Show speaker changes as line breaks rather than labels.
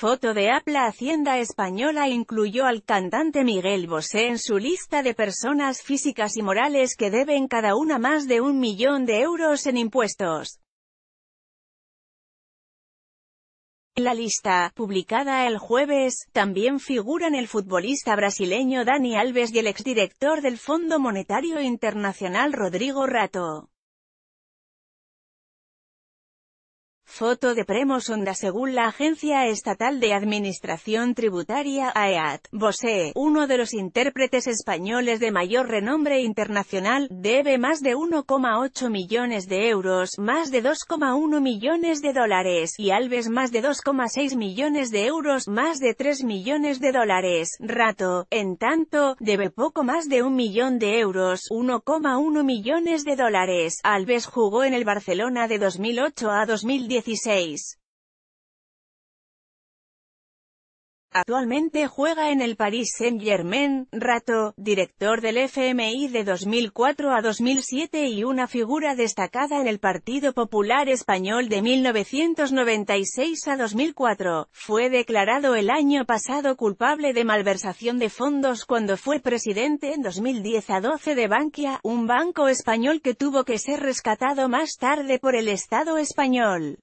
Foto de Apple Hacienda Española incluyó al cantante Miguel Bosé en su lista de personas físicas y morales que deben cada una más de un millón de euros en impuestos. En la lista, publicada el jueves, también figuran el futbolista brasileño Dani Alves y el exdirector del Fondo Monetario Internacional Rodrigo Rato. Foto de Premosonda Según la Agencia Estatal de Administración Tributaria, AEAT, Bosé, uno de los intérpretes españoles de mayor renombre internacional, debe más de 1,8 millones de euros, más de 2,1 millones de dólares, y Alves más de 2,6 millones de euros, más de 3 millones de dólares. Rato, en tanto, debe poco más de un millón de euros, 1,1 millones de dólares. Alves jugó en el Barcelona de 2008 a 2010 Actualmente juega en el Paris Saint-Germain, Rato, director del FMI de 2004 a 2007 y una figura destacada en el Partido Popular Español de 1996 a 2004. Fue declarado el año pasado culpable de malversación de fondos cuando fue presidente en 2010 a 12 de Bankia, un banco español que tuvo que ser rescatado más tarde por el Estado español.